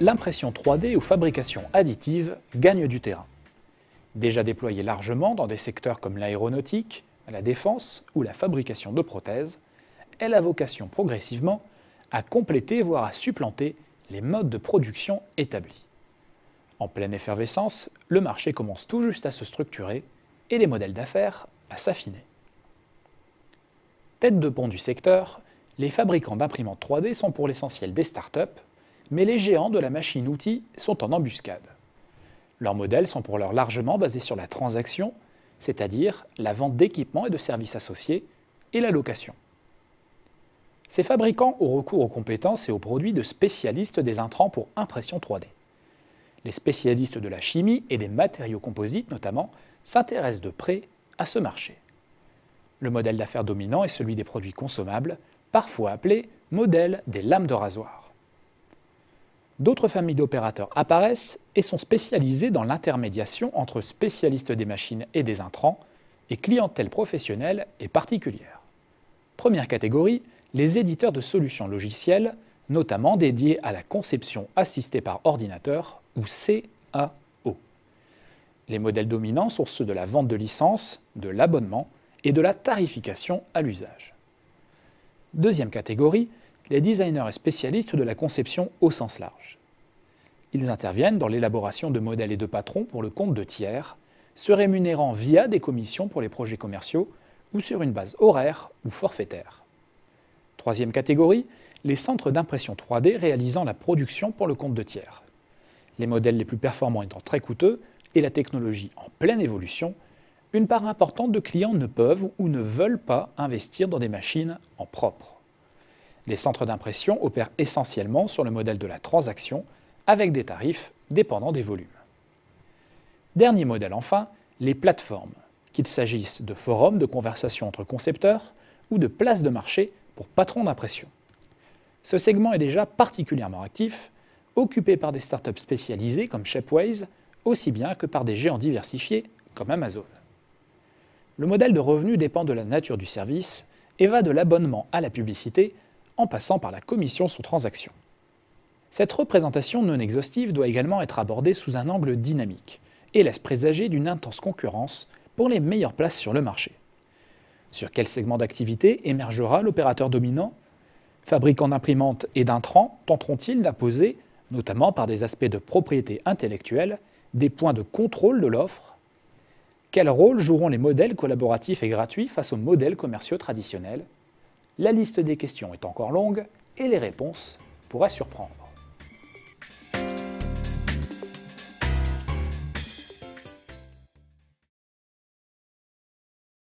l'impression 3D ou fabrication additive gagne du terrain. Déjà déployée largement dans des secteurs comme l'aéronautique, la défense ou la fabrication de prothèses, elle a vocation progressivement à compléter voire à supplanter les modes de production établis. En pleine effervescence, le marché commence tout juste à se structurer et les modèles d'affaires à s'affiner. Tête de pont du secteur, les fabricants d'imprimantes 3D sont pour l'essentiel des start startups mais les géants de la machine-outil sont en embuscade. Leurs modèles sont pour l'heure largement basés sur la transaction, c'est-à-dire la vente d'équipements et de services associés, et la location. Ces fabricants ont recours aux compétences et aux produits de spécialistes des intrants pour impression 3D. Les spécialistes de la chimie et des matériaux composites notamment s'intéressent de près à ce marché. Le modèle d'affaires dominant est celui des produits consommables, parfois appelé modèle des lames de rasoir. D'autres familles d'opérateurs apparaissent et sont spécialisées dans l'intermédiation entre spécialistes des machines et des intrants et clientèle professionnelle et particulière. Première catégorie, les éditeurs de solutions logicielles, notamment dédiés à la conception assistée par ordinateur ou CAO. Les modèles dominants sont ceux de la vente de licences, de l'abonnement et de la tarification à l'usage. Deuxième catégorie, les designers et spécialistes de la conception au sens large. Ils interviennent dans l'élaboration de modèles et de patrons pour le compte de tiers, se rémunérant via des commissions pour les projets commerciaux ou sur une base horaire ou forfaitaire. Troisième catégorie, les centres d'impression 3D réalisant la production pour le compte de tiers. Les modèles les plus performants étant très coûteux et la technologie en pleine évolution, une part importante de clients ne peuvent ou ne veulent pas investir dans des machines en propre. Les centres d'impression opèrent essentiellement sur le modèle de la transaction, avec des tarifs dépendant des volumes. Dernier modèle enfin, les plateformes, qu'il s'agisse de forums de conversation entre concepteurs ou de places de marché pour patrons d'impression. Ce segment est déjà particulièrement actif, occupé par des startups spécialisées comme Shapeways, aussi bien que par des géants diversifiés comme Amazon. Le modèle de revenu dépend de la nature du service et va de l'abonnement à la publicité en passant par la commission sous transaction. Cette représentation non exhaustive doit également être abordée sous un angle dynamique et laisse présager d'une intense concurrence pour les meilleures places sur le marché. Sur quel segment d'activité émergera l'opérateur dominant Fabricants d'imprimantes et d'intrants tenteront-ils d'imposer, notamment par des aspects de propriété intellectuelle, des points de contrôle de l'offre Quel rôle joueront les modèles collaboratifs et gratuits face aux modèles commerciaux traditionnels la liste des questions est encore longue et les réponses pourraient surprendre.